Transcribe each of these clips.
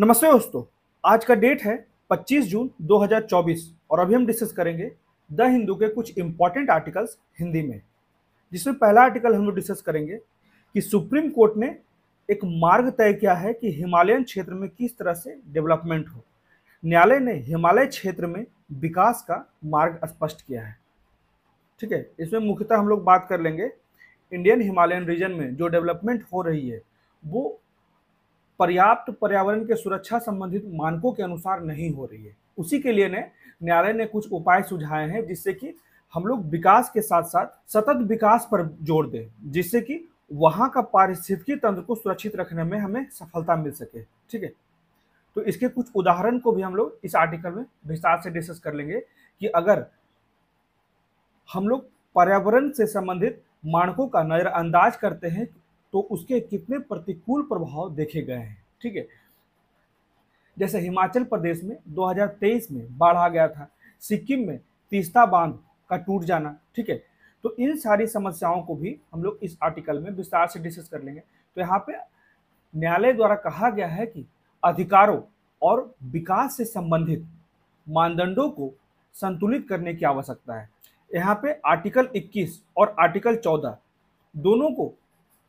नमस्ते दोस्तों आज का डेट है 25 जून 2024 और अभी हम डिस्कस करेंगे द हिंदू के कुछ इंपॉर्टेंट आर्टिकल्स हिंदी में जिसमें पहला आर्टिकल हम लोग डिस्कस करेंगे कि सुप्रीम कोर्ट ने एक मार्ग तय किया है कि हिमालयन क्षेत्र में किस तरह से डेवलपमेंट हो न्यायालय ने हिमालय क्षेत्र में विकास का मार्ग स्पष्ट किया है ठीक है इसमें मुख्यतः हम लोग बात कर लेंगे इंडियन हिमालयन रीजन में जो डेवलपमेंट हो रही है वो पर्याप्त पर्यावरण के सुरक्षा संबंधित मानकों के अनुसार नहीं हो रही है उसी के लिए ने न्यायालय ने कुछ उपाय सुझाए हैं जिससे कि हम लोग विकास के साथ साथ सतत विकास पर जोर दें जिससे कि वहाँ का पारिस्थितिकी तंत्र को सुरक्षित रखने में हमें सफलता मिल सके ठीक है तो इसके कुछ उदाहरण को भी हम लोग इस आर्टिकल में विस्तार से डिस्कस कर लेंगे कि अगर हम लोग पर्यावरण से संबंधित मानकों का नज़रअंदाज करते हैं तो उसके कितने प्रतिकूल प्रभाव देखे गए हैं ठीक है जैसे हिमाचल प्रदेश में 2023 में बाढ़ आ गया था सिक्किम में तीस्ता बांध का टूट जाना ठीक है तो इन सारी समस्याओं को भी हम लोग इस आर्टिकल में विस्तार से डिस्कस कर लेंगे तो यहाँ पे न्यायालय द्वारा कहा गया है कि अधिकारों और विकास से संबंधित मानदंडों को संतुलित करने की आवश्यकता है यहाँ पे आर्टिकल 21 और आर्टिकल 14 दोनों को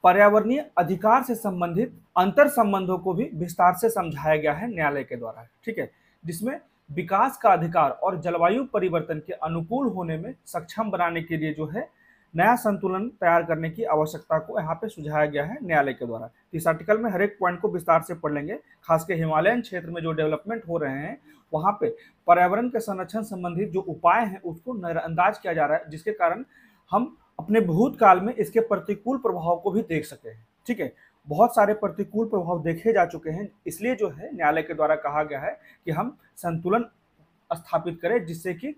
पर्यावरणीय अधिकार से संबंधित अंतर संबंधों को भी विस्तार से समझाया गया है न्यायालय के द्वारा ठीक है जिसमें विकास का अधिकार और जलवायु परिवर्तन के अनुकूल होने में सक्षम बनाने के लिए जो है नया संतुलन तैयार करने की आवश्यकता को यहाँ पे सुझाया गया है न्यायालय के द्वारा इस आर्टिकल में हर एक पॉइंट को विस्तार से पढ़ लेंगे खासकर हिमालयन क्षेत्र में जो डेवलपमेंट हो रहे हैं वहाँ पे पर्यावरण के संरक्षण संबंधित जो उपाय हैं उसको नजरअंदाज किया जा रहा है जिसके कारण हम अपने भूतकाल में इसके प्रतिकूल प्रभाव को भी देख सके ठीक है बहुत सारे प्रतिकूल प्रभाव देखे जा चुके हैं इसलिए जो है न्यायालय के द्वारा कहा गया है कि हम संतुलन स्थापित करें जिससे कि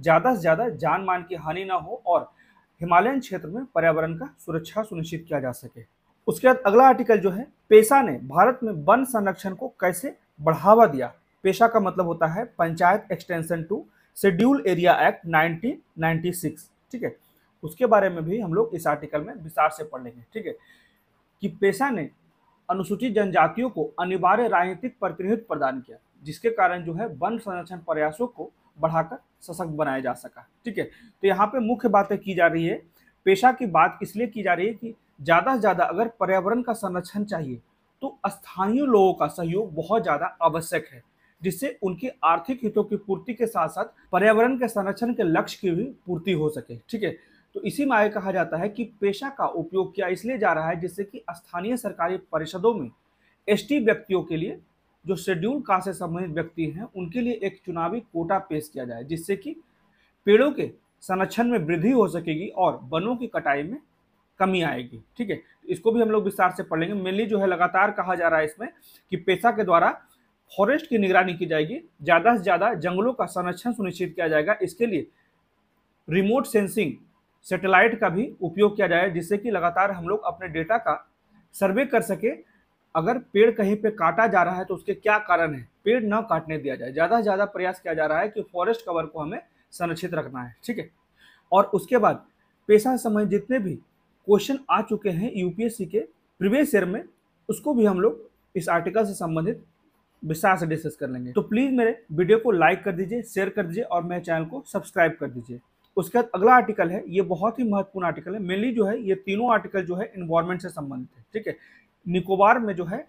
ज़्यादा से ज़्यादा जान मान की हानि ना हो और हिमालयन क्षेत्र में पर्यावरण का सुरक्षा सुनिश्चित किया जा सके उसके बाद अगला आर्टिकल जो है पेशा ने भारत में वन संरक्षण को कैसे बढ़ावा दिया पेशा का मतलब होता है panchayat extension to schedule area act 1996 ठीक है उसके बारे में भी हम लोग इस आर्टिकल में विस्तार से पढ़ लेंगे ठीक है कि पेशा ने अनुसूचित जनजातियों को अनिवार्य राजनीतिक प्रतिनिधित्व प्रदान किया जिसके कारण जो है वन संरक्षण प्रयासों को बढ़ाकर सशक्त बनाया जा सका ठीक है तो यहाँ पे मुख्य बातें की जा रही है पेशा की बात इसलिए की जा रही है कि ज़्यादा से ज़्यादा अगर पर्यावरण का संरक्षण चाहिए तो स्थानीय लोगों का सहयोग बहुत ज़्यादा आवश्यक है जिससे उनके आर्थिक हितों की पूर्ति के साथ साथ पर्यावरण के संरक्षण के लक्ष्य की भी पूर्ति हो सके ठीक है तो इसी में आगे कहा जाता है कि पेशा का उपयोग किया इसलिए जा रहा है जिससे कि स्थानीय सरकारी परिषदों में एसटी व्यक्तियों के लिए जो शेड्यूल का से संबंधित व्यक्ति हैं उनके लिए एक चुनावी कोटा पेश किया जाए जिससे कि पेड़ों के संरक्षण में वृद्धि हो सकेगी और वनों की कटाई में कमी आएगी ठीक है इसको भी हम लोग विस्तार से पढ़ लेंगे मेनली जो है लगातार कहा जा रहा है इसमें कि पेशा के द्वारा फॉरेस्ट की निगरानी की जाएगी ज़्यादा से ज़्यादा जंगलों का संरक्षण सुनिश्चित किया जाएगा इसके लिए रिमोट सेंसिंग सेटेलाइट का भी उपयोग किया जाए जिससे कि लगातार हम लोग अपने डेटा का सर्वे कर सके अगर पेड़ कहीं पे काटा जा रहा है तो उसके क्या कारण है पेड़ न काटने दिया जाए ज़्यादा से ज़्यादा प्रयास किया जा रहा है कि फॉरेस्ट कवर को हमें संरक्षित रखना है ठीक है और उसके बाद पेशा समय जितने भी क्वेश्चन आ चुके हैं यूपीएससी के प्रीवियस ईयर में उसको भी हम लोग इस आर्टिकल से संबंधित विस्तार से डिस्कस कर लेंगे तो प्लीज़ मेरे वीडियो को लाइक कर दीजिए शेयर कर दीजिए और मेरे चैनल को सब्सक्राइब कर दीजिए उसके बाद अगला आर्टिकल है ये बहुत ही महत्वपूर्ण आर्टिकल है मेनली जो है ये तीनों आर्टिकल जो है इन्वायरमेंट से संबंधित है ठीक है निकोबार में जो है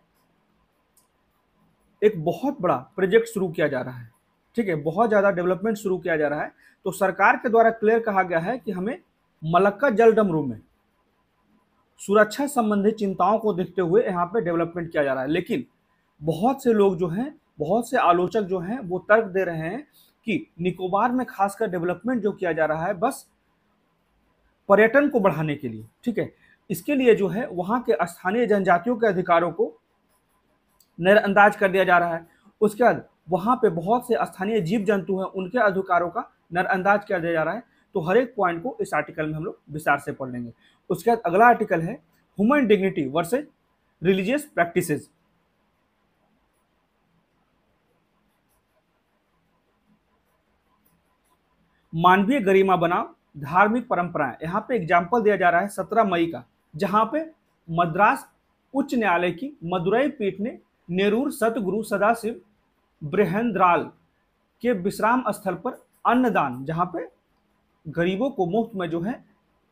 एक बहुत बड़ा प्रोजेक्ट शुरू किया जा रहा है ठीक है बहुत ज़्यादा डेवलपमेंट शुरू किया जा रहा है तो सरकार के द्वारा क्लियर कहा गया है कि हमें मलक्का जल डमरू में सुरक्षा संबंधी चिंताओं को देखते हुए यहाँ पे डेवलपमेंट किया जा रहा है लेकिन बहुत से लोग जो हैं बहुत से आलोचक जो हैं वो तर्क दे रहे हैं कि निकोबार में खासकर डेवलपमेंट जो किया जा रहा है बस पर्यटन को बढ़ाने के लिए ठीक है इसके लिए जो है वहां के स्थानीय जनजातियों के अधिकारों को नजरअंदाज कर दिया जा रहा है उसके बाद वहां पे बहुत से स्थानीय जीव जंतु हैं उनके अधिकारों का नजरअंदाज किया दिया जा रहा है तो हर एक पॉइंट को इस आर्टिकल में हम लोग विस्तार से पढ़ लेंगे उसके बाद अगला आर्टिकल है human dignity versus religious practices मानवीय गरिमा बनाओ धार्मिक परंपराएं यहाँ पे एग्जाम्पल दिया जा रहा है सत्रह मई का जहाँ पे मद्रास उच्च न्यायालय की मदुरई पीठ ने नेरूर सतगुरु सदाशिव ब्रहेंद्राल के विश्राम स्थल पर अन्नदान जहाँ पे गरीबों को मुफ्त में जो है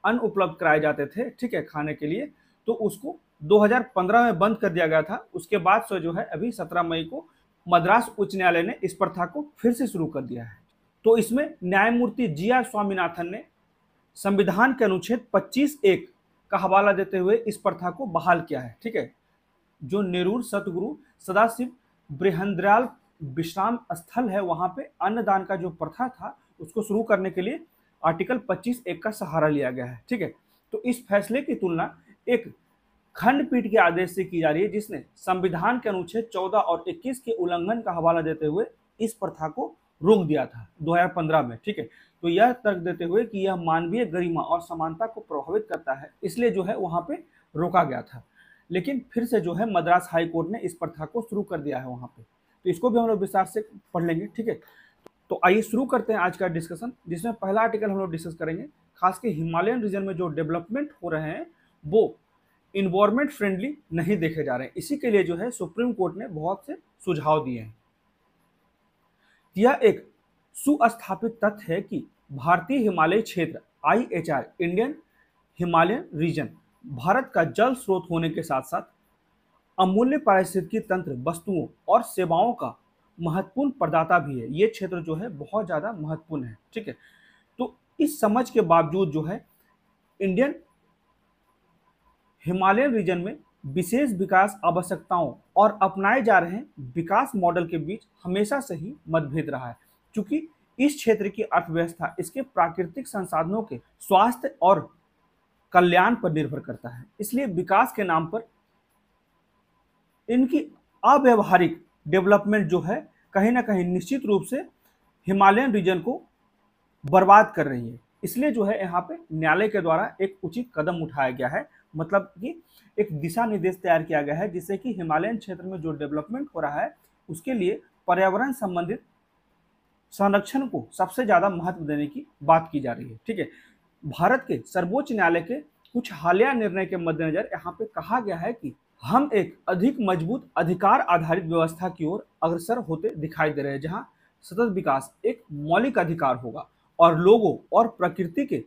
अन्न उपलब्ध कराए जाते थे ठीक है खाने के लिए तो उसको 2015 में बंद कर दिया गया था उसके बाद से जो है अभी 17 मई को मद्रास उच्च न्यायालय ने इस प्रथा को फिर से शुरू कर दिया है तो इसमें न्यायमूर्ति जी आर स्वामीनाथन ने संविधान के अनुच्छेद 25 एक का हवाला देते हुए इस प्रथा को बहाल किया है ठीक है जो नेरूर सतगुरु सदाशिव बृहन्द्रयाल विश्राम स्थल है वहां पे अन्नदान का जो प्रथा था उसको शुरू करने के लिए आर्टिकल 25 एक का सहारा लिया गया है ठीक है तो इस फैसले की तुलना एक खंडपीठ के आदेश से की जा रही है जिसने संविधान के अनुच्छेद 14 और 21 के उल्लंघन का हवाला देते हुए इस प्रथा को रोक दिया था 2015 में ठीक है तो यह तर्क देते हुए कि यह मानवीय गरिमा और समानता को प्रभावित करता है इसलिए जो है वहाँ पे रोका गया था लेकिन फिर से जो है मद्रास हाई कोर्ट ने इस प्रथा को शुरू कर दिया है वहाँ पे तो इसको भी हम लोग विस्तार से पढ़ लेंगे ठीक है तो आइए शुरू करते हैं आज का डिस्कशन जिसमें पहला आर्टिकल हम लोग डिस्कस करेंगे खास के हिमालयन रीजन में जो डेवलपमेंट हो रहे हैं वो इन्वायरमेंट फ्रेंडली नहीं देखे जा रहे हैं इसी के लिए जो है सुप्रीम कोर्ट ने बहुत से सुझाव दिए हैं यह एक सुस्थापित तथ्य है कि भारतीय हिमालय क्षेत्र I H R Indian Himalayan region Bharat का जल स्रोत होने के साथ साथ अमूल्य पारिस्थितिकी तंत्र वस्तुओं और सेवाओं का महत्वपूर्ण प्रदाता भी है ये क्षेत्र जो है बहुत ज़्यादा महत्वपूर्ण है ठीक है तो इस समझ के बावजूद जो है इंडियन हिमालयन रीजन में विशेष विकास आवश्यकताओं और अपनाए जा रहे विकास मॉडल के बीच हमेशा से ही मतभेद रहा है क्योंकि इस क्षेत्र की अर्थव्यवस्था इसके प्राकृतिक संसाधनों के स्वास्थ्य और कल्याण पर निर्भर करता है इसलिए विकास के नाम पर इनकी अव्यवहारिक डेवलपमेंट जो है कहीं ना कहीं निश्चित रूप से हिमालयन रीजन को बर्बाद कर रही है इसलिए जो है यहाँ पे न्यायालय के द्वारा एक उचित कदम उठाया गया है मतलब कि एक दिशा निर्देश तैयार किया गया है जिससे कि हिमालयन क्षेत्र में जो डेवलपमेंट हो रहा है उसके लिए पर्यावरण संबंधित संरक्षण को सबसे ज़्यादा महत्व देने की बात की जा रही है ठीक है भारत के सर्वोच्च न्यायालय के कुछ हालिया निर्णय के मद्देनजर यहाँ पे कहा गया है कि हम एक अधिक मजबूत अधिकार आधारित व्यवस्था की ओर अग्रसर होते दिखाई दे रहे हैं जहाँ सतत विकास एक मौलिक अधिकार होगा और लोगों और प्रकृति के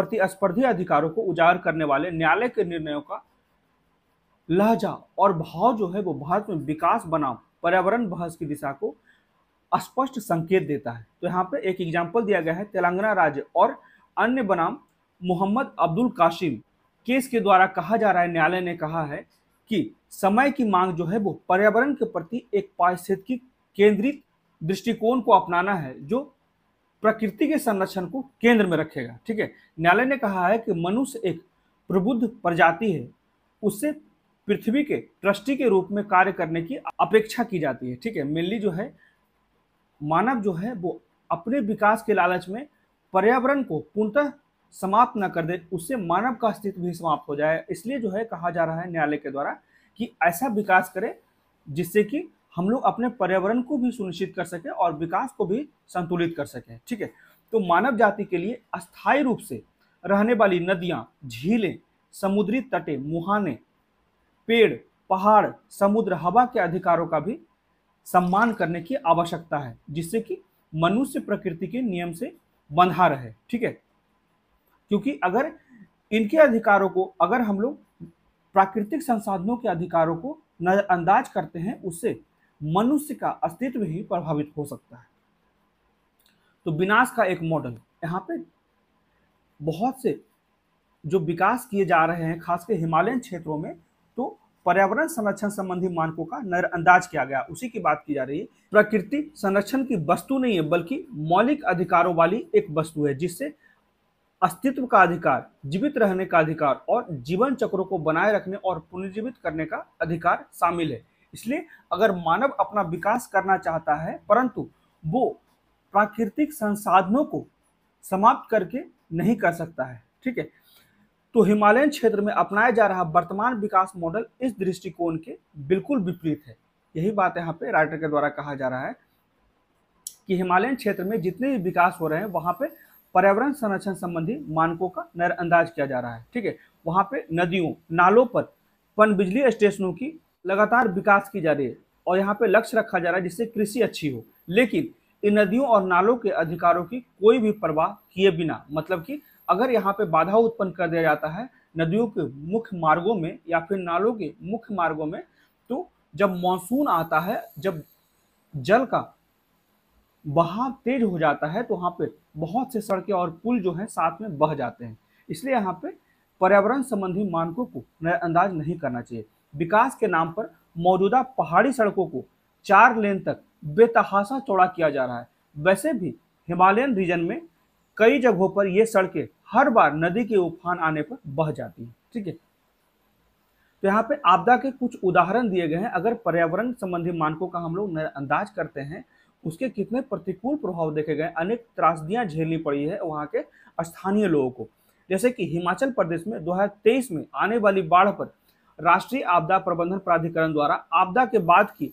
प्रतिस्पर्धी अधिकारों को उजागर करने वाले न्यायालय के निर्णयों का लहजा और भाव जो है वो भारत में विकास बनाम पर्यावरण बहस की दिशा को स्पष्ट संकेत देता है तो यहाँ पे एक एग्जाम्पल दिया गया है तेलंगाना राज्य और अन्य बनाम मोहम्मद अब्दुल काशिम केस के द्वारा कहा जा रहा है न्यायालय ने कहा है कि समय की मांग जो है वो पर्यावरण के प्रति एक पारिस्थितिकी केंद्रित दृष्टिकोण को अपनाना है जो प्रकृति के संरक्षण को केंद्र में रखेगा ठीक है न्यायालय ने कहा है कि मनुष्य एक प्रबुद्ध प्रजाति है उससे पृथ्वी के ट्रस्टी के रूप में कार्य करने की अपेक्षा की जाती है ठीक है मेनली जो है मानव जो है वो अपने विकास के लालच में पर्यावरण को पूर्णतः समाप्त न कर दे उससे मानव का अस्तित्व भी समाप्त हो जाए इसलिए जो है कहा जा रहा है न्यायालय के द्वारा कि ऐसा विकास करे जिससे कि हम लोग अपने पर्यावरण को भी सुनिश्चित कर सकें और विकास को भी संतुलित कर सकें ठीक है तो मानव जाति के लिए अस्थायी रूप से रहने वाली नदियाँ झीलें समुद्री तटे मुहाने पेड़ पहाड़ समुद्र हवा के अधिकारों का भी सम्मान करने की आवश्यकता है जिससे कि मनुष्य प्रकृति के नियम से बंधा रहे ठीक है क्योंकि अगर इनके अधिकारों को अगर हम लोग प्राकृतिक संसाधनों के अधिकारों को नज़रअंदाज करते हैं उससे मनुष्य का अस्तित्व ही प्रभावित हो सकता है तो विनाश का एक मॉडल यहाँ पे बहुत से जो विकास किए जा रहे हैं खासकर हिमालयन क्षेत्रों में तो पर्यावरण संरक्षण संबंधी मानकों का नजरअंदाज किया गया उसी की बात की जा रही है प्रकृति संरक्षण की वस्तु नहीं है बल्कि मौलिक अधिकारों वाली एक वस्तु है जिससे अस्तित्व का अधिकार जीवित रहने का अधिकार और जीवन चक्रों को बनाए रखने और पुनर्जीवित करने का अधिकार शामिल है इसलिए अगर मानव अपना विकास करना चाहता है परंतु वो प्राकृतिक संसाधनों को समाप्त करके नहीं कर सकता है ठीक है तो हिमालयन क्षेत्र में अपनाया जा रहा वर्तमान विकास मॉडल इस दृष्टिकोण के बिल्कुल विपरीत है यही बात यहाँ पे राइटर के द्वारा कहा जा रहा है कि हिमालयन क्षेत्र में जितने भी विकास हो रहे हैं वहाँ पे पर्यावरण संरक्षण संबंधी मानकों का नजरअंदाज किया जा रहा है ठीक है वहाँ पे नदियों नालों पर पन बिजली स्टेशनों की लगातार विकास की जा रही है और यहाँ पे लक्ष्य रखा जा रहा है जिससे कृषि अच्छी हो लेकिन इन नदियों और नालों के अधिकारों की कोई भी परवाह किए बिना मतलब कि अगर यहाँ पे बाधा उत्पन्न कर दिया जाता है नदियों के मुख्य मार्गों में या फिर नालों के मुख्य मार्गों में तो जब मानसून आता है जब जल का बहाव तेज हो जाता है तो वहाँ पे बहुत से सड़कें और पुल जो हैं साथ में बह जाते हैं इसलिए यहाँ पे पर्यावरण संबंधी मानकों को नजरअंदाज नहीं करना चाहिए विकास के नाम पर मौजूदा पहाड़ी सड़कों को चार लेन तक बेतहासा चौड़ा किया जा रहा है वैसे भी हिमालयन रीजन में कई जगहों पर ये सड़कें हर बार नदी के उफान आने पर बह जाती हैं ठीक है तो यहाँ पे आपदा के कुछ उदाहरण दिए गए हैं अगर पर्यावरण संबंधी मानकों का हम लोग अंदाज करते हैं उसके कितने प्रतिकूल प्रभाव देखे गए अनेक त्रासदियां झेलनी पड़ी है वहाँ के स्थानीय लोगों को जैसे कि हिमाचल प्रदेश में 2023 में आने वाली बाढ़ पर राष्ट्रीय आपदा प्रबंधन प्राधिकरण द्वारा आपदा के बाद की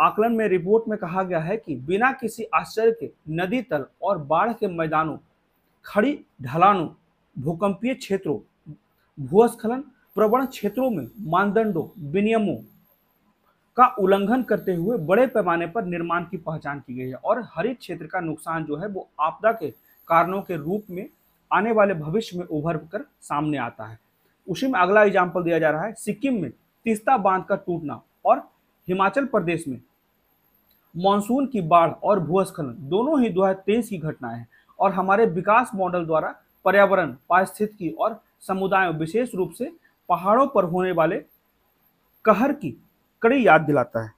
आकलन में रिपोर्ट में कहा गया है कि बिना किसी आश्चर्य के नदी तल और बाढ़ के मैदानों खड़ी ढलानों भूकंपीय क्षेत्रों भूस्खलन प्रवण क्षेत्रों में मानदंडों विनियमों का उल्लंघन करते हुए बड़े पैमाने पर निर्माण की पहचान की गई है और हरित क्षेत्र का नुकसान जो है वो आपदा के कारणों के रूप में आने वाले भविष्य में उभर कर सामने आता है उसी में अगला एग्जाम्पल दिया जा रहा है सिक्किम में तीस्ता बांध का टूटना और हिमाचल प्रदेश में मानसून की बाढ़ और भूस्खलन दोनों ही दो की घटनाएं हैं और हमारे विकास मॉडल द्वारा पर्यावरण पारिस्थितिकी और समुदायों विशेष रूप से पहाड़ों पर होने वाले कहर की कड़ी याद दिलाता है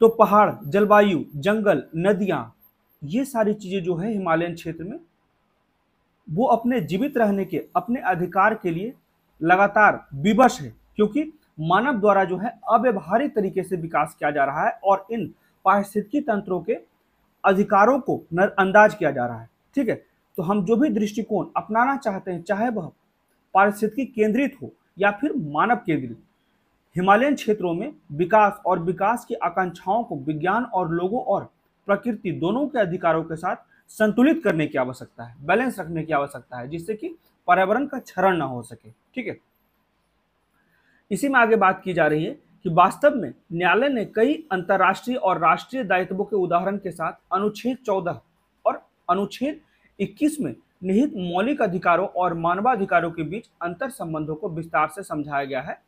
तो पहाड़ जलवायु जंगल नदियां ये सारी चीजें जो है हिमालयन क्षेत्र में वो अपने जीवित रहने के अपने अधिकार के लिए लगातार विवश है क्योंकि मानव द्वारा जो है अव्यवहारिक तरीके से विकास किया जा रहा है और इन पारिस्थितिकी तंत्रों के अधिकारों को नजरअंदाज किया जा रहा है ठीक है तो हम जो भी दृष्टिकोण अपनाना चाहते हैं चाहे वह पारिस्थितिकी केंद्रित हो या फिर मानव केंद्रित हिमालयन क्षेत्रों में विकास और विकास की आकांक्षाओं को विज्ञान और लोगों और प्रकृति दोनों के अधिकारों के साथ संतुलित करने की आवश्यकता है बैलेंस रखने की आवश्यकता है जिससे कि पर्यावरण का क्षरण ना हो सके ठीक है इसी में आगे बात की जा रही है कि वास्तव में न्यायालय ने कई अंतर्राष्ट्रीय और राष्ट्रीय दायित्वों के उदाहरण के साथ अनुच्छेद चौदह और अनुच्छेद इक्कीस में निहित मौलिक अधिकारों और मानवाधिकारों के बीच अंतर संबंधों को विस्तार से समझाया गया है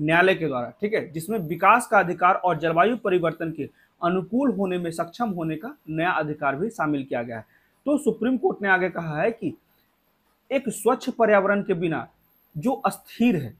न्यायालय के द्वारा ठीक है जिसमें विकास का अधिकार और जलवायु परिवर्तन के अनुकूल होने में सक्षम होने का नया अधिकार भी शामिल किया गया है तो सुप्रीम कोर्ट ने आगे कहा है कि एक स्वच्छ पर्यावरण के बिना जो अस्थिर है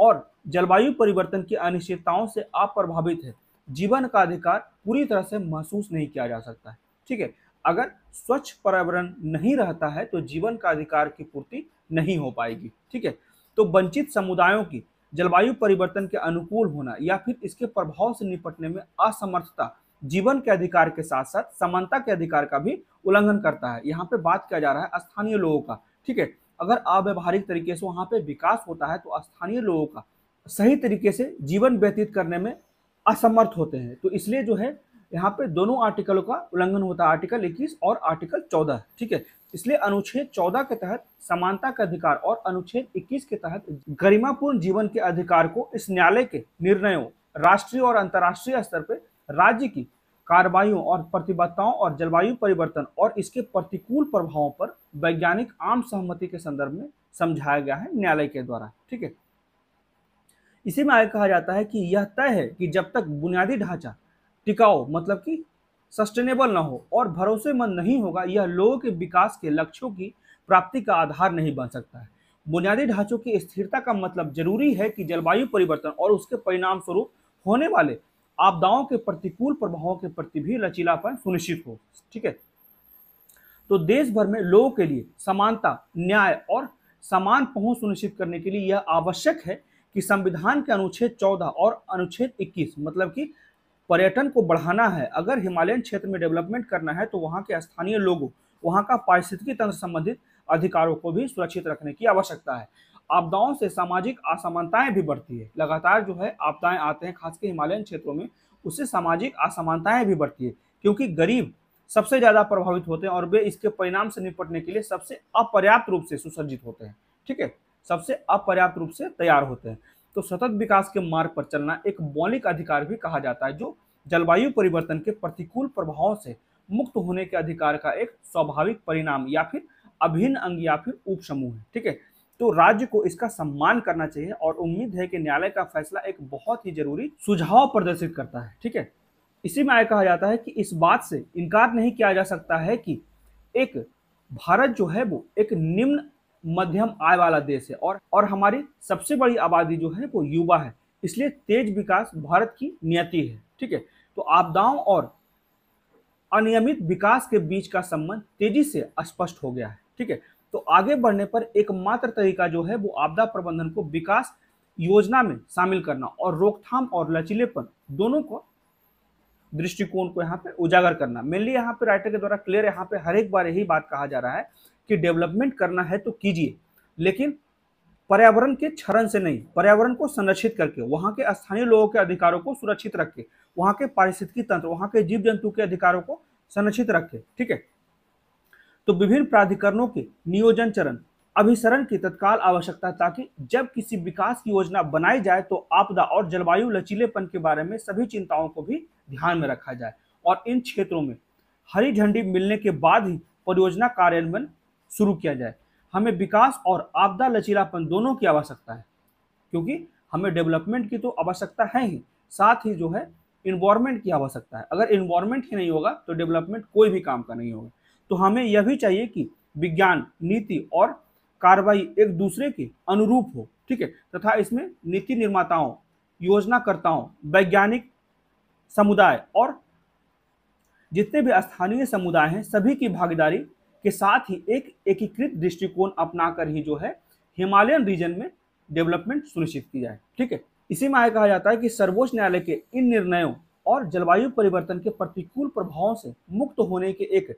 और जलवायु परिवर्तन की अनिश्चितताओं से अप्रभावित है जीवन का अधिकार पूरी तरह से महसूस नहीं किया जा सकता है ठीक है अगर स्वच्छ पर्यावरण नहीं रहता है तो जीवन का अधिकार की पूर्ति नहीं हो पाएगी ठीक है तो वंचित समुदायों की जलवायु परिवर्तन के अनुकूल होना या फिर इसके प्रभाव से निपटने में असमर्थता जीवन के अधिकार के साथ साथ समानता के अधिकार का भी उल्लंघन करता है यहाँ पे बात किया जा रहा है स्थानीय लोगों का ठीक है अगर अव्यवहारिक तरीके से वहाँ पे विकास होता है तो स्थानीय लोगों का सही तरीके से जीवन व्यतीत करने में असमर्थ होते हैं तो इसलिए जो है यहाँ पे दोनों आर्टिकलों का उल्लंघन होता है आर्टिकल 21 और आर्टिकल 14 ठीक है इसलिए अनुच्छेद 14 के तहत समानता का अधिकार और अनुच्छेद 21 के तहत गरिमापूर्ण जीवन के अधिकार को इस न्यायालय के निर्णयों राष्ट्रीय और अंतर्राष्ट्रीय स्तर पर राज्य की कार्रवाइयों और प्रतिबद्धताओं और जलवायु परिवर्तन और इसके प्रतिकूल प्रभावों पर वैज्ञानिक आम सहमति के संदर्भ में समझाया गया है न्यायालय के द्वारा ठीक है इसी में आगे कहा जाता है कि यह तय है कि जब तक बुनियादी ढांचा टिकाऊ मतलब कि सस्टेनेबल ना हो और भरोसेमंद नहीं होगा यह लोगों के विकास के लक्ष्यों की प्राप्ति का आधार नहीं बन सकता है बुनियादी ढांचों की स्थिरता का मतलब जरूरी है कि जलवायु परिवर्तन और उसके परिणाम स्वरूप होने वाले आपदाओं के प्रतिकूल प्रभावों के प्रति भी लचीलापन सुनिश्चित हो ठीक है तो देश भर में लोगों के लिए समानता न्याय और समान पहुंच सुनिश्चित करने के लिए यह आवश्यक है कि संविधान के अनुच्छेद 14 और अनुच्छेद 21 मतलब कि पर्यटन को बढ़ाना है अगर हिमालयन क्षेत्र में डेवलपमेंट करना है तो वहाँ के स्थानीय लोगों वहाँ का पारिस्थितिकी तंत्र संबंधित अधिकारों को भी सुरक्षित रखने की आवश्यकता है आपदाओं से सामाजिक असमानताएं भी बढ़ती है लगातार जो है आपदाएं आते हैं खासकर हिमालयन क्षेत्रों में उससे सामाजिक असमानताएं भी बढ़ती है क्योंकि गरीब सबसे ज़्यादा प्रभावित होते हैं और वे इसके परिणाम से निपटने के लिए सबसे अपर्याप्त रूप से सुसज्जित होते हैं ठीक है सबसे अपर्याप्त रूप से तैयार होते हैं तो सतत विकास के मार्ग पर चलना एक मौलिक अधिकार भी कहा जाता है जो जलवायु परिवर्तन के प्रतिकूल प्रभाव से मुक्त होने के अधिकार का एक स्वाभाविक परिणाम या फिर अभिन्न अंग या फिर उपसमूह है ठीक है तो राज्य को इसका सम्मान करना चाहिए और उम्मीद है कि न्यायालय का फैसला एक बहुत ही जरूरी सुझाव प्रदर्शित करता है ठीक है इसी में आय कहा जाता है कि इस बात से इनकार नहीं किया जा सकता है कि एक भारत जो है वो एक निम्न मध्यम आय वाला देश है और और हमारी सबसे बड़ी आबादी जो है वो युवा है इसलिए तेज विकास भारत की नियति है ठीक है तो आपदाओं और अनियमित विकास के बीच का संबंध तेजी से स्पष्ट हो गया है ठीक है तो आगे बढ़ने पर एकमात्र तरीका जो है वो आपदा प्रबंधन को विकास योजना में शामिल करना और रोकथाम और लचीलेपन दोनों को दृष्टिकोण को यहाँ पे उजागर करना मेनली यहाँ पे राइटर के द्वारा क्लियर यहाँ पे हर एक बार यही बात कहा जा रहा है कि डेवलपमेंट करना है तो कीजिए लेकिन पर्यावरण के क्षरण से नहीं पर्यावरण को संरक्षित करके वहाँ के स्थानीय लोगों के अधिकारों को सुरक्षित रख के वहाँ के पारिस्थितिकी तंत्र वहाँ के जीव जंतु के अधिकारों को संरक्षित रख के ठीक है तो विभिन्न प्राधिकरणों के नियोजन चरण अभिसरण की तत्काल आवश्यकता ताकि जब किसी विकास की योजना बनाई जाए तो आपदा और जलवायु लचीलेपन के बारे में सभी चिंताओं को भी ध्यान में रखा जाए और इन क्षेत्रों में हरी झंडी मिलने के बाद ही परियोजना कार्यान्वयन शुरू किया जाए हमें विकास और आपदा लचीलापन दोनों की आवश्यकता है क्योंकि हमें डेवलपमेंट की तो आवश्यकता है ही साथ ही जो है इन्वायरमेंट की आवश्यकता है अगर इन्वायरमेंट ही नहीं होगा तो डेवलपमेंट कोई भी काम का नहीं होगा तो हमें यह भी चाहिए कि विज्ञान नीति और कार्रवाई एक दूसरे के अनुरूप हो ठीक है तथा इसमें नीति निर्माताओं योजनाकर्ताओं वैज्ञानिक समुदाय और जितने भी स्थानीय समुदाय हैं सभी की भागीदारी के साथ ही एक एकीकृत दृष्टिकोण अपनाकर ही जो है हिमालयन रीजन में डेवलपमेंट सुनिश्चित की जाए ठीक है इसी में आगे कहा जाता है कि सर्वोच्च न्यायालय के इन निर्णयों और जलवायु परिवर्तन के प्रतिकूल प्रभावों से मुक्त होने के एक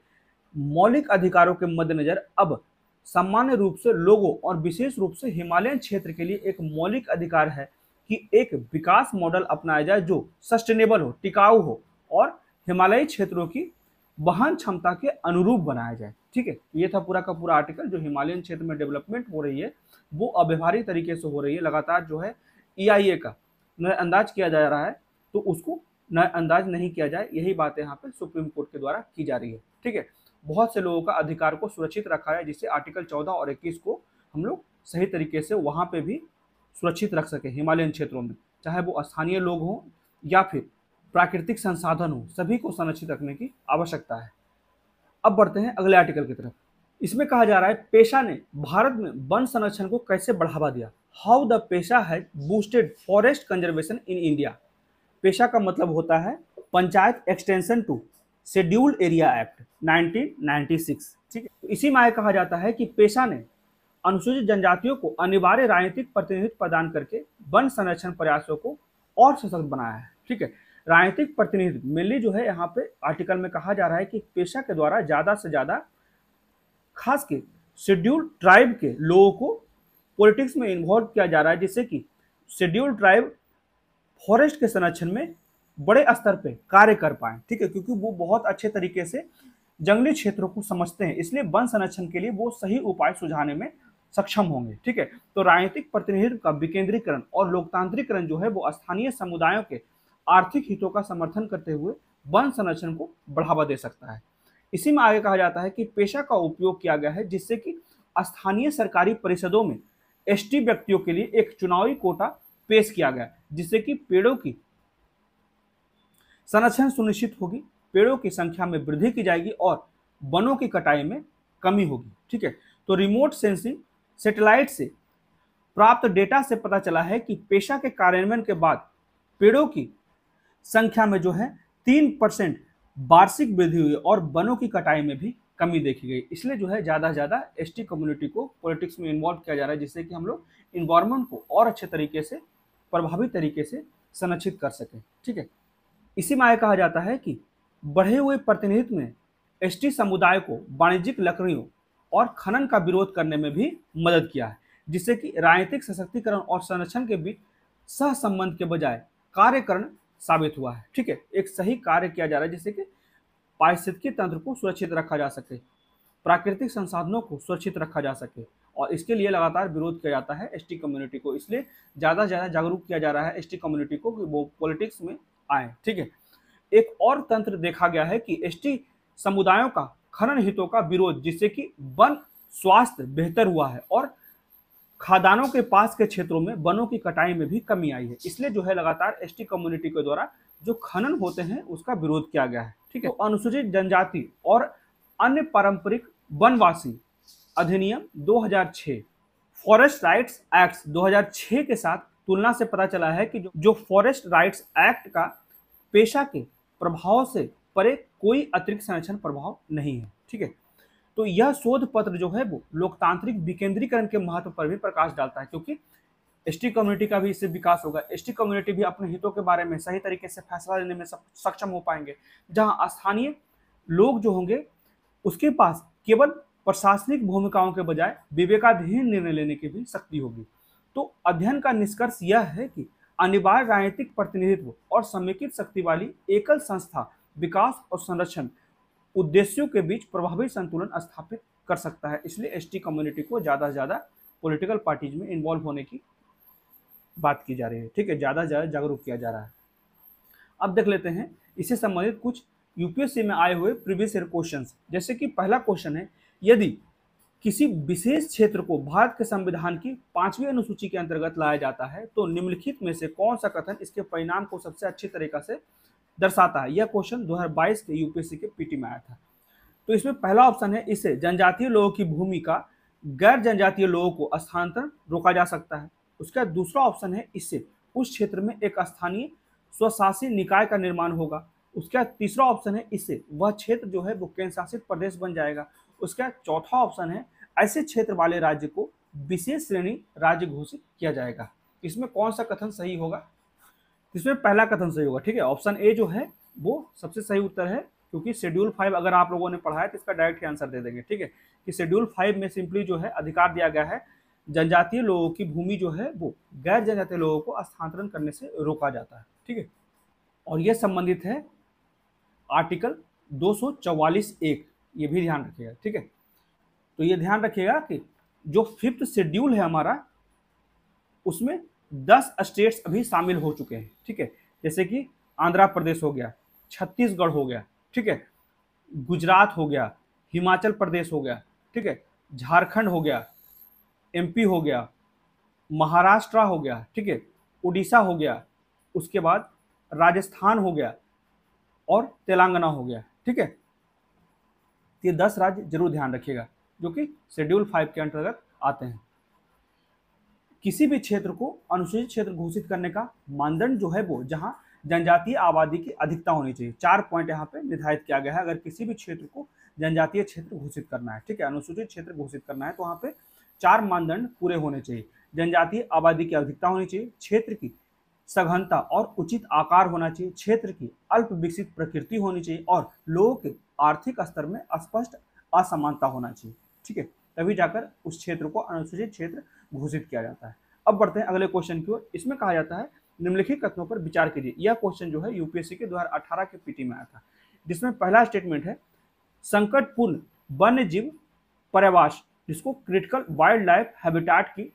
मौलिक अधिकारों के मद्देनजर अब सामान्य रूप से लोगों और विशेष रूप से हिमालयन क्षेत्र के लिए एक मौलिक अधिकार है कि एक विकास मॉडल अपनाया जाए जो सस्टेनेबल हो टिकाऊ हो और हिमालयी क्षेत्रों की वाहन क्षमता के अनुरूप बनाया जाए ठीक है ये था पूरा का पूरा आर्टिकल जो हिमालयन क्षेत्र में डेवलपमेंट हो रही है वो अव्यवहारिक तरीके से हो रही है लगातार जो है ई e का अंदाज किया जा रहा है तो उसको अंदाज नहीं किया जाए यही बात यहाँ पे सुप्रीम कोर्ट के द्वारा की जा रही है ठीक है बहुत से लोगों का अधिकार को सुरक्षित रखा है जिससे आर्टिकल 14 और 21 को हम लोग सही तरीके से वहाँ पे भी सुरक्षित रख सके हिमालयन क्षेत्रों में चाहे वो स्थानीय लोग हों या फिर प्राकृतिक संसाधन हो सभी को संरक्षित रखने की आवश्यकता है अब बढ़ते हैं अगले आर्टिकल की तरफ इसमें कहा जा रहा है पेशा ने भारत में वन संरक्षण को कैसे बढ़ावा दिया हाउ द पेशा है boosted forest conservation in India PESA का मतलब होता है panchayat extension to scheduled area act 1996 ठीक है तो इसी में कहा जाता है कि पेशा ने अनुसूचित जनजातियों को अनिवार्य राजनीतिक प्रतिनिधित्व प्रदान करके वन संरक्षण प्रयासों को और सशक्त बनाया है ठीक है राजनीतिक प्रतिनिधित्व मेनली जो है यहाँ पे आर्टिकल में कहा जा रहा है कि पेशा के द्वारा ज़्यादा से ज़्यादा खास के शेड्यूल ट्राइब के लोगों को पॉलिटिक्स में इन्वॉल्व किया जा रहा है जिससे कि शेड्यूल ट्राइब फॉरेस्ट के संरक्षण में बड़े स्तर पे कार्य कर पाए ठीक है क्योंकि वो बहुत अच्छे तरीके से जंगली क्षेत्रों को समझते हैं इसलिए वन संरक्षण के लिए वो सही उपाय सुझाने में सक्षम होंगे ठीक है तो राजनीतिक प्रतिनिधित्व का विकेंद्रीकरण और लोकतांत्रिकरण जो है वो स्थानीय समुदायों के आर्थिक हितों का समर्थन करते हुए वन संरक्षण को बढ़ावा दे सकता है इसी में आगे कहा जाता है कि पेशा का उपयोग किया गया है जिससे कि स्थानीय सरकारी परिषदों में एसटी व्यक्तियों के लिए एक चुनावी कोटा पेश किया गया जिससे कि पेड़ों की संरक्षण सुनिश्चित होगी पेड़ों की संख्या में वृद्धि की जाएगी और वनों की कटाई में कमी होगी ठीक है तो रिमोट सेंसिंग सेटेलाइट से प्राप्त डेटा से पता चला है कि पेशा के कार्यान्वयन के बाद पेड़ों की संख्या में जो है तीन परसेंट वार्षिक वृद्धि हुई और वनों की कटाई में भी कमी देखी गई इसलिए जो है ज़्यादा से ज़्यादा एस कम्युनिटी को पॉलिटिक्स में इन्वॉल्व किया जा रहा है जिससे कि हम लोग इन्वायरमेंट को और अच्छे तरीके से प्रभावी तरीके से संरक्षित कर सकें ठीक है इसी में कहा जाता है कि बढ़े हुए प्रतिनिधित्व में एस समुदाय को वाणिज्यिक लकड़ियों और खनन का विरोध करने में भी मदद किया है जिससे कि राजनीतिक सशक्तिकरण और संरक्षण के बीच सहसंबंध के बजाय कार्यकरण साबित हुआ है ठीक है एक सही कार्य किया जा रहा है जिससे कि पारिस्थितिकी तंत्र को सुरक्षित रखा जा सके प्राकृतिक संसाधनों को सुरक्षित रखा जा सके और इसके लिए लगातार विरोध किया जाता है एसटी कम्युनिटी को इसलिए ज़्यादा से ज़्यादा जागरूक किया जा रहा है एसटी कम्युनिटी को कि वो पॉलिटिक्स में आए ठीक है एक और तंत्र देखा गया है कि एसटी समुदायों का खनन हितों का विरोध जिससे कि वन स्वास्थ्य बेहतर हुआ है और खादानों के पास के क्षेत्रों में वनों की कटाई में भी कमी आई है इसलिए जो है लगातार एसटी कम्युनिटी के द्वारा जो खनन होते हैं उसका विरोध किया गया है ठीक तो है तो अनुसूचित जनजाति और अन्य पारंपरिक वनवासी अधिनियम 2006 फॉरेस्ट राइट्स एक्ट 2006 के साथ तुलना से पता चला है कि जो फॉरेस्ट राइट्स एक्ट का पेशा के प्रभाव से परे कोई अतिरिक्त संरक्षण प्रभाव नहीं है ठीक है तो यह शोध पत्र जो है वो लोकतांत्रिक विकेंद्रीकरण के महत्व पर भी प्रकाश डालता है क्योंकि एस कम्युनिटी का भी इससे विकास होगा एस कम्युनिटी भी अपने हितों के बारे में सही तरीके से फैसला लेने में सक्षम हो पाएंगे जहाँ स्थानीय लोग जो होंगे उसके पास केवल प्रशासनिक भूमिकाओं के बजाय विवेकाधीन निर्णय लेने की भी शक्ति होगी तो अध्ययन का निष्कर्ष यह है कि अनिवार्य राजनीतिक प्रतिनिधित्व और समेकित शक्ति वाली एकल संस्था विकास और संरक्षण उद्देश्यों के बीच प्रभावी संतुलन स्थापित कर सकता है इसलिए एसटी कम्युनिटी को ज़्यादा से ज़्यादा पॉलिटिकल पार्टीज में इन्वॉल्व होने की बात की जा रही है ठीक है ज़्यादा से ज़्यादा जागरूक किया जा रहा है अब देख लेते हैं इससे संबंधित कुछ यूपीएससी में आए हुए प्रीवियस ईयर क्वेश्चन जैसे कि पहला क्वेश्चन है यदि किसी विशेष क्षेत्र को भारत के संविधान की पांचवी अनुसूची के अंतर्गत लाया जाता है तो निम्नलिखित में से कौन सा कथन इसके परिणाम को सबसे अच्छी तरीका से दर्शाता है यह क्वेश्चन 2022 के यूपीएससी के पीटी में आया था तो इसमें पहला ऑप्शन है इसे जनजातीय लोगों की भूमि का गैर जनजातीय लोगों को स्थानांतरण रोका जा सकता है उसका दूसरा ऑप्शन है इससे उस क्षेत्र में एक स्थानीय स्वशासी निकाय का निर्माण होगा उसका तीसरा ऑप्शन है इससे वह क्षेत्र जो है वो केंद्र शासित प्रदेश बन जाएगा उसका चौथा ऑप्शन है ऐसे क्षेत्र वाले राज्य को विशेष श्रेणी राज्य घोषित किया जाएगा इसमें कौन सा कथन सही होगा इसमें पहला कथन सही होगा ठीक है ऑप्शन ए जो है वो सबसे सही उत्तर है क्योंकि शेड्यूल फाइव अगर आप लोगों ने पढ़ा है तो इसका डायरेक्ट आंसर दे देंगे ठीक है कि शेड्यूल फाइव में सिंपली जो है अधिकार दिया गया है जनजातीय लोगों की भूमि जो है वो गैर जनजातीय लोगों को स्थानांतरण करने से रोका जाता है ठीक है और यह संबंधित है आर्टिकल दो एक ये भी ध्यान रखिएगा ठीक है तो ये ध्यान रखिएगा कि जो फिफ्थ शेड्यूल है हमारा उसमें दस स्टेट्स अभी शामिल हो चुके हैं ठीक है जैसे कि आंध्र प्रदेश हो गया छत्तीसगढ़ हो गया ठीक है गुजरात हो गया हिमाचल प्रदेश हो गया ठीक है झारखंड हो गया एमपी हो गया महाराष्ट्र हो गया ठीक है उड़ीसा हो गया उसके बाद राजस्थान हो गया और तेलंगाना हो गया ठीक है ये दस राज्य जरूर ध्यान रखिएगा जो कि शेड्यूल फाइव के अंतर्गत आते हैं किसी भी क्षेत्र को अनुसूचित क्षेत्र घोषित करने का मानदंड जो है वो जहाँ जनजातीय आबादी की अधिकता होनी चाहिए चार पॉइंट यहाँ पे निर्धारित किया गया है अगर किसी भी क्षेत्र को जनजातीय क्षेत्र घोषित करना है ठीक है अनुसूचित क्षेत्र घोषित करना है तो वहाँ पे चार मानदंड पूरे होने चाहिए जनजातीय आबादी की अधिकता होनी चाहिए क्षेत्र की सघनता और उचित आकार होना चाहिए क्षेत्र की अल्प विकसित प्रकृति होनी चाहिए और लोगों के आर्थिक स्तर में स्पष्ट असमानता होना चाहिए ठीक है तभी जाकर उस क्षेत्र को अनुसूचित क्षेत्र घोषित किया जाता है अब बढ़ते हैं अगले क्वेश्चन की ओर इसमें कहा जाता है निम्नलिखित कथनों पर विचार कीजिए यह क्वेश्चन जो है यूपीएससी के 2018 के पीटी में आया था जिसमें पहला स्टेटमेंट है संकटपूर्ण वन्य जीव पर्यावास जिसको क्रिटिकल वाइल्ड लाइफ हैबिटाट की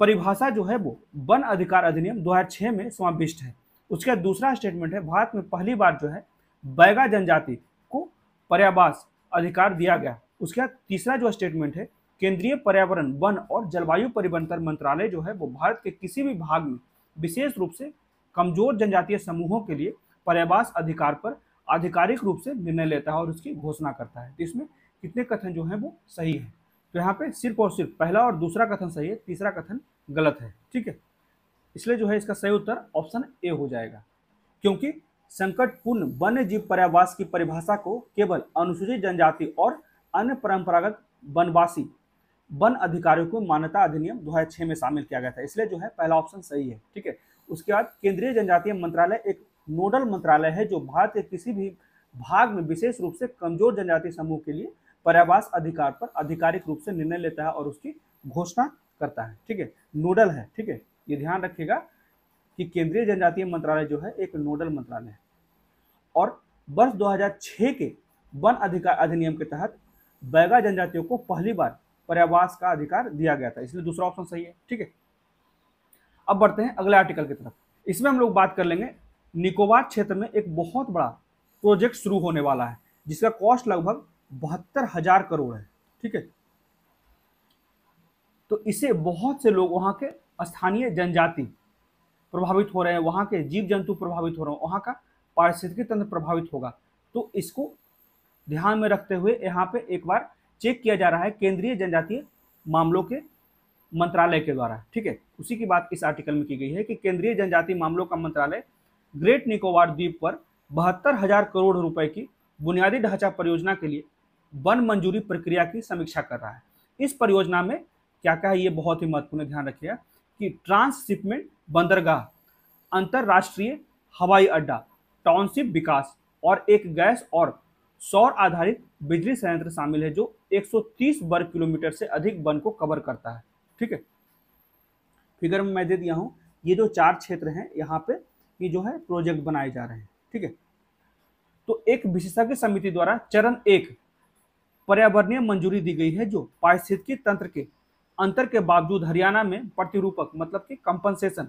परिभाषा जो है वो वन अधिकार अधिनियम 2006 में समाविष्ट है उसका दूसरा स्टेटमेंट है भारत में पहली बार जो है बैगा जनजाति को पर्यावास अधिकार दिया गया उसके बाद तीसरा जो स्टेटमेंट है केंद्रीय पर्यावरण वन और जलवायु परिवर्तन मंत्रालय जो है वो भारत के किसी भी भाग में विशेष रूप से कमजोर जनजातीय समूहों के लिए पर्यावास अधिकार पर आधिकारिक रूप से निर्णय लेता है और उसकी घोषणा करता है तो इसमें कितने कथन जो है वो सही है तो यहाँ पे सिर्फ और सिर्फ पहला और दूसरा कथन सही है तीसरा कथन गलत है ठीक है इसलिए जो है इसका सही उत्तर ऑप्शन ए हो जाएगा क्योंकि संकटपूर्ण वन्य जीव पर्यावास की परिभाषा को केवल अनुसूचित जनजाति और अन्य परंपरागत वनवासी वन अधिकारियों को मान्यता अधिनियम 2006 में शामिल किया गया था इसलिए जो है पहला ऑप्शन सही है ठीक है उसके बाद केंद्रीय जनजातीय मंत्रालय एक नोडल मंत्रालय है जो भारत के किसी भी भाग में विशेष रूप से कमजोर जनजातीय समूह के लिए पर्यावास अधिकार पर आधिकारिक रूप से निर्णय लेता है और उसकी घोषणा करता है ठीक है नोडल है ठीक है ये ध्यान रखिएगा कि केंद्रीय जनजातीय मंत्रालय जो है एक नोडल मंत्रालय है और वर्ष 2006 के वन अधिकार अधिनियम के तहत बैगा जनजातियों को पहली बार पर्यावास का अधिकार दिया गया था इसलिए दूसरा ऑप्शन सही है ठीक है अब बढ़ते हैं अगले आर्टिकल की तरफ इसमें हम लोग बात कर लेंगे निकोबार क्षेत्र में एक बहुत बड़ा प्रोजेक्ट शुरू होने वाला है जिसका कॉस्ट लगभग बहत्तर हजार करोड़ है ठीक है तो इसे बहुत से लोग वहां के स्थानीय जनजाति प्रभावित हो रहे हैं वहां के जीव जंतु प्रभावित हो रहे हैं वहां का पारिस्थितिकी तंत्र प्रभावित होगा तो इसको ध्यान में रखते हुए यहाँ पे एक बार चेक किया जा रहा है केंद्रीय जनजातीय मामलों के मंत्रालय के द्वारा ठीक है उसी की बात इस आर्टिकल में की गई है कि केंद्रीय जनजातीय मामलों का मंत्रालय ग्रेट निकोबार द्वीप पर बहत्तर हजार करोड़ रुपए की बुनियादी ढांचा परियोजना के लिए वन मंजूरी प्रक्रिया की समीक्षा कर रहा है इस परियोजना में क्या क्या है ये बहुत ही महत्वपूर्ण ध्यान रखिएगा कि ट्रांसशिपमेंट बंदरगाह अंतर्राष्ट्रीय हवाई अड्डा टाउनशिप विकास और एक गैस और सौर आधारित बिजली संयंत्र शामिल है जो 130 वर्ग किलोमीटर से अधिक वन को कवर करता है ठीक है फिगर में मैं दे दिया हूँ ये जो चार क्षेत्र हैं यहाँ पे ये जो है प्रोजेक्ट बनाए जा रहे हैं ठीक है तो एक विशेषज्ञ समिति द्वारा चरण एक पर्यावरणीय मंजूरी दी गई है जो पारिस्थितिकी तंत्र के अंतर के बावजूद हरियाणा में प्रतिरूपक मतलब कि कंपनसेशन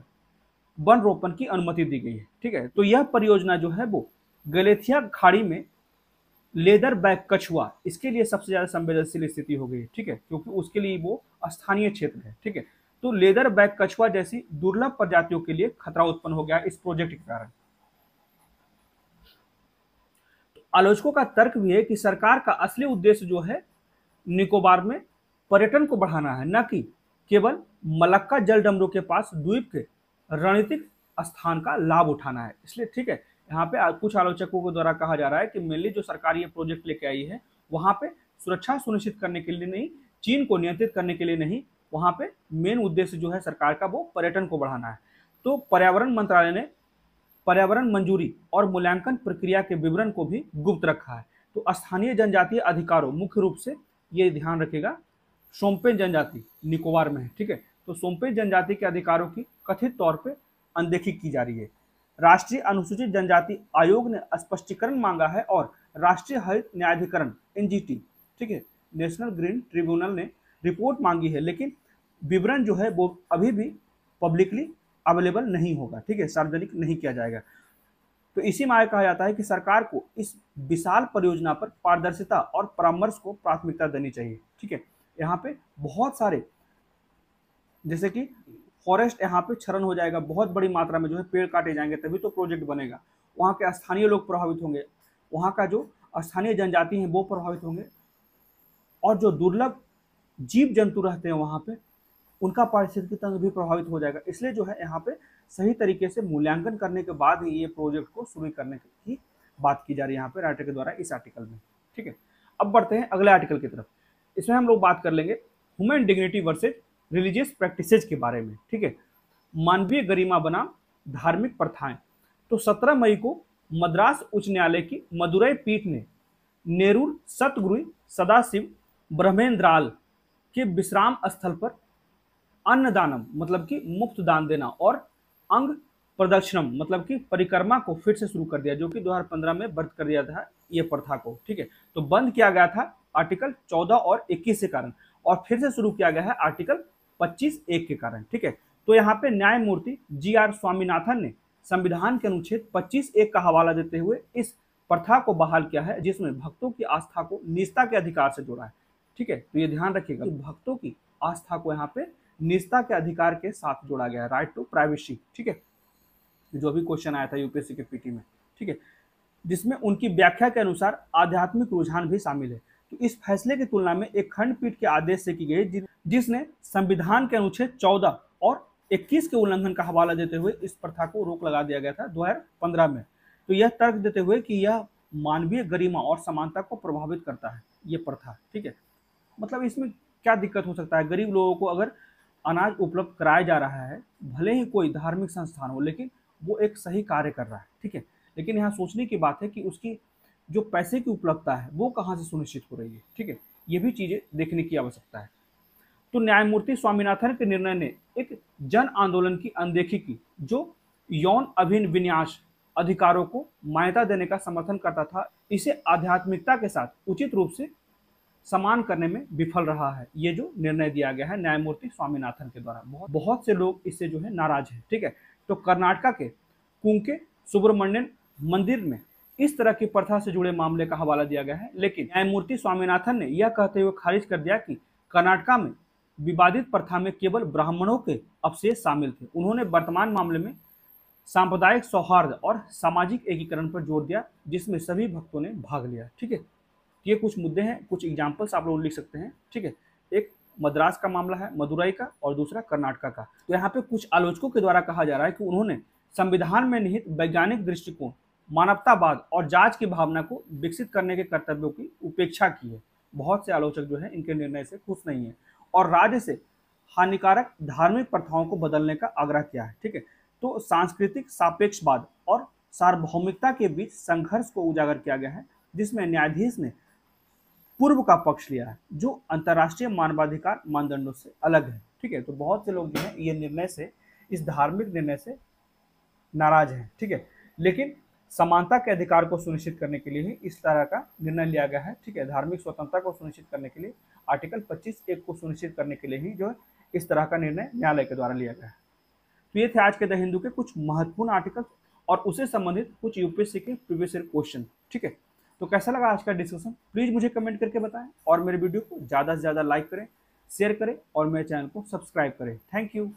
वन रोपण की अनुमति दी गई है ठीक है तो यह परियोजना जो है वो गलेथिया खाड़ी में लेदर बैग कछुआ इसके लिए सबसे ज़्यादा संवेदनशील स्थिति हो गई ठीक है क्योंकि उसके लिए वो स्थानीय क्षेत्र है ठीक है तो लेदर बैग कछुआ जैसी दुर्लभ प्रजातियों के लिए खतरा उत्पन्न हो गया इस प्रोजेक्ट के कारण तो आलोचकों का तर्क भी है कि सरकार का असली उद्देश्य जो है निकोबार में पर्यटन को बढ़ाना है न कि केवल मलक्का जल डमरू के पास द्वीप के रणनीतिक स्थान का लाभ उठाना है इसलिए ठीक है यहाँ पे कुछ आलोचकों के द्वारा कहा जा रहा है कि मेनली जो सरकार ये प्रोजेक्ट लेके आई है वहाँ पे सुरक्षा सुनिश्चित करने के लिए नहीं चीन को नियंत्रित करने के लिए नहीं वहाँ पे मेन उद्देश्य जो है सरकार का वो पर्यटन को बढ़ाना है तो पर्यावरण मंत्रालय ने पर्यावरण मंजूरी और मूल्यांकन प्रक्रिया के विवरण को भी गुप्त रखा है तो स्थानीय जनजातीय अधिकारों मुख्य रूप से ये ध्यान रखेगा सोमपेन जनजाति निकोबार में है ठीक है तो सोमपेन जनजाति के अधिकारों की कथित तौर पर अनदेखी की जा रही है राष्ट्रीय अनुसूचित जनजाति आयोग ने स्पष्टीकरण मांगा है और राष्ट्रीय हरित न्यायाधिकरण एन ठीक है नेशनल ग्रीन ट्रिब्यूनल ने रिपोर्ट मांगी है लेकिन विवरण जो है वो अभी भी पब्लिकली अवेलेबल नहीं होगा ठीक है सार्वजनिक नहीं किया जाएगा तो इसी में कहा जाता है कि सरकार को इस विशाल परियोजना पर पारदर्शिता और परामर्श को प्राथमिकता देनी चाहिए ठीक है यहाँ पे बहुत सारे जैसे कि फॉरेस्ट यहाँ पे क्षरण हो जाएगा बहुत बड़ी मात्रा में जो है पेड़ काटे जाएंगे तभी तो प्रोजेक्ट बनेगा वहाँ के स्थानीय लोग प्रभावित होंगे वहाँ का जो स्थानीय जनजाति हैं वो प्रभावित होंगे और जो दुर्लभ जीव जंतु रहते हैं वहाँ पे उनका पारिस्थितिकी तंत्र भी प्रभावित हो जाएगा इसलिए जो है यहाँ पे सही तरीके से मूल्यांकन करने के बाद ही ये प्रोजेक्ट को शुरू करने की बात की जा रही है यहाँ पे राइटर के द्वारा इस आर्टिकल में ठीक है अब बढ़ते हैं अगले आर्टिकल की तरफ इसमें हम लोग बात कर लेंगे human dignity versus religious practices के बारे में ठीक है मानवीय गरिमा बना धार्मिक प्रथाएं तो 17 मई को मद्रास उच्च न्यायालय की मदुरई पीठ ने नेरूर सतगुरु सदाशिव ब्रह्मेंद्राल के विश्राम स्थल पर अन्नदानम मतलब कि मुफ्त दान देना और अंग प्रदक्षिणम मतलब कि परिक्रमा को फिर से शुरू कर दिया जो कि 2015 में बंद कर दिया था ये प्रथा को ठीक है तो बंद किया गया था आर्टिकल 14 और 21 के कारण और फिर से शुरू किया गया है आर्टिकल पच्चीस एक के कारण ठीक है तो यहाँ पे न्यायमूर्ति जी आर स्वामीनाथन ने संविधान के अनुच्छेद पच्चीस एक का हवाला देते हुए इस प्रथा को बहाल किया है जिसमें भक्तों की आस्था को निष्ठा के अधिकार से जोड़ा है ठीक है तो ये ध्यान रखिएगा तो भक्तों की आस्था को यहाँ पे निष्ठा के अधिकार के साथ जोड़ा गया है राइट टू प्राइवेसी ठीक है जो भी क्वेश्चन आया था यूपीएससी के पीटी में ठीक है जिसमें उनकी व्याख्या के अनुसार आध्यात्मिक रुझान भी शामिल है तो इस फैसले की तुलना में एक खंडपीठ के आदेश से की गई जिसने संविधान के अनुच्छेद चौदह और इक्कीस के उल्लंघन का हवाला देते हुए इस प्रथा को रोक लगा दिया गया था दो में तो यह तर्क देते हुए कि यह मानवीय गरिमा और समानता को प्रभावित करता है ये प्रथा ठीक है मतलब इसमें क्या दिक्कत हो सकता है गरीब लोगों को अगर अनाज उपलब्ध कराया जा रहा है भले ही कोई धार्मिक संस्थान हो लेकिन वो एक सही कार्य कर रहा है ठीक है लेकिन यहाँ सोचने की बात है कि उसकी जो पैसे की उपलब्धता है वो कहाँ से सुनिश्चित हो रही है ठीक है ये भी चीज़ें देखने की आवश्यकता है तो न्यायमूर्ति स्वामीनाथन के निर्णय ने एक जन आंदोलन की अनदेखी की जो यौन अभिन विन्यास अधिकारों को मान्यता देने का समर्थन करता था इसे आध्यात्मिकता के साथ उचित रूप से समान करने में विफल रहा है ये जो निर्णय दिया गया है न्यायमूर्ति स्वामीनाथन के द्वारा बहुत बहुत से लोग इससे जो है नाराज हैं ठीक है तो कर्नाटका के कुंके सुब्रमण्यन मंदिर में इस तरह की प्रथा से जुड़े मामले का हवाला दिया गया है लेकिन न्यायमूर्ति स्वामीनाथन ने यह कहते हुए खारिज कर दिया कि कर्नाटका में विवादित प्रथा में केवल ब्राह्मणों के अवशेष शामिल थे उन्होंने वर्तमान मामले में सांप्रदायिक सौहार्द और सामाजिक एकीकरण पर जोर दिया जिसमें सभी भक्तों ने भाग लिया ठीक है ये कुछ मुद्दे हैं कुछ एग्जाम्पल्स आप लोग लिख सकते हैं ठीक है एक मद्रास का मामला है मदुरई का और दूसरा कर्नाटका का तो यहाँ पे कुछ आलोचकों के द्वारा कहा जा रहा है कि उन्होंने संविधान में निहित वैज्ञानिक दृष्टिकोण मानवतावाद और जांच की भावना को विकसित करने के कर्तव्यों की उपेक्षा की है बहुत से आलोचक जो है इनके निर्णय से खुश नहीं है और राज्य से हानिकारक धार्मिक प्रथाओं को बदलने का आग्रह किया है ठीक है तो सांस्कृतिक सापेक्षवाद और सार्वभौमिकता के बीच संघर्ष को उजागर किया गया है जिसमें न्यायाधीश ने पूर्व का पक्ष लिया है जो अंतर्राष्ट्रीय मानवाधिकार मानदंडों से अलग है ठीक है तो बहुत से लोग जो है ये निर्णय से इस धार्मिक निर्णय से नाराज हैं ठीक है लेकिन समानता के अधिकार को सुनिश्चित करने के लिए ही इस तरह का निर्णय लिया गया है ठीक है धार्मिक स्वतंत्रता को सुनिश्चित करने के लिए आर्टिकल 25 एक को सुनिश्चित करने के लिए ही जो है इस तरह का निर्णय न्यायालय के द्वारा लिया गया है तो ये थे आज के द हिंदू के कुछ महत्वपूर्ण आर्टिकल और उससे संबंधित कुछ यूपीएससी के प्रीवियस ईयर क्वेश्चन ठीक है तो कैसा लगा आज का डिस्कशन प्लीज़ मुझे कमेंट करके बताएं और मेरे वीडियो को ज़्यादा से ज़्यादा लाइक करें शेयर करें और मेरे चैनल को सब्सक्राइब करें थैंक यू